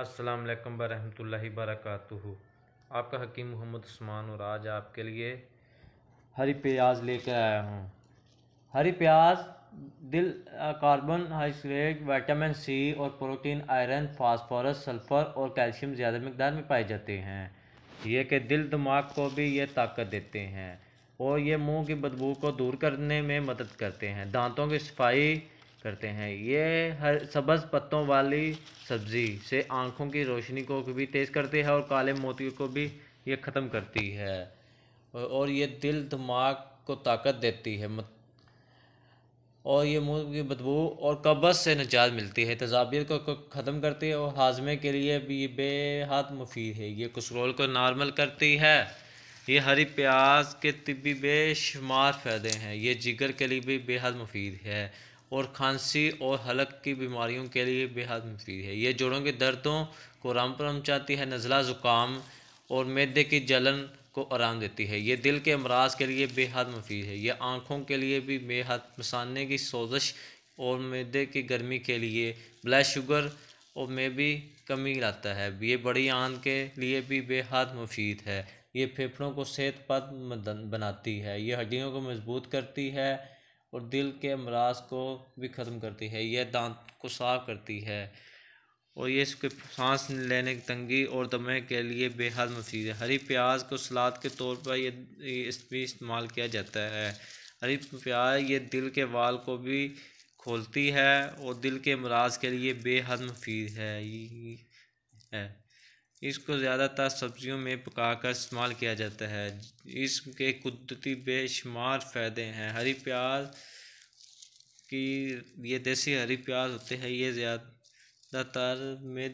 अस्सलाम वालेकुम वरहमतुल्लाहि वबरकातुहू आपका हकीम मोहम्मद उस्मान और आज आपके लिए हरी प्याज लेकर आया हूँ हरी प्याज दिल कार्बन हाइड्रेट विटामिन सी और प्रोटीन आयरन फास्फोरस सल्फ़र और कैल्शियम ज़्यादा मकदार में पाए जाते हैं ये कि दिल दिमाग को भी ये ताकत देते हैं और ये मुंह की बदबू को दूर करने में मदद करते हैं दांतों की सफाई करते हैं ये हर सब्ज पत्तों वाली सब्जी से आँखों की रोशनी को भी तेज़ करती है और काले मोती को भी ये ख़त्म करती है और ये दिल दिमाग को ताकत देती है और ये मुंह की बदबू और कब्ज़ से निजात मिलती है तजाबीर को ख़त्म करती है और हाजमे के लिए भी ये बेहद मुफीद है ये कसरोल को नॉर्मल करती है ये हरी प्याज के तबी बेशुमार फ़ायदे हैं ये जिगर के लिए भी बेहद मुफीद है और खांसी और हलक की बीमारियों के लिए बेहद मुफीद है ये जोड़ों के दर्दों को आराम पहुँचाती है नज़ला ज़ुकाम और मैदे की जलन को आराम देती है ये दिल के अमराज के लिए बेहद मुफीद है यह आँखों के लिए भी बेहद मसाने की सोजश और मैदे की गर्मी के लिए ब्लड शुगर और में भी कमी लाता है ये बड़ी आंत के लिए भी बेहद मुफीद है ये फेफड़ों को सेहतमंद बनाती है ये हड्डियों को मजबूत करती है और दिल के अमराज को भी ख़त्म करती है यह दांत को साफ करती है और ये इसके सांस लेने की तंगी और दमे के लिए बेहद मुफीद है हरी प्याज को सलाद के तौर पर यह इस भी इस्तेमाल किया जाता है हरी प्याज ये दिल के वाल को भी खोलती है और दिल के अमराज के लिए बेहद मुफीद है, है। इसको ज़्यादातर सब्जियों में पकाकर इस्तेमाल किया जाता है इसके कुदरती बेशुमार फ़ायदे हैं हरी प्याज की ये देसी हरी प्याज होते हैं ये ज़्यादातर में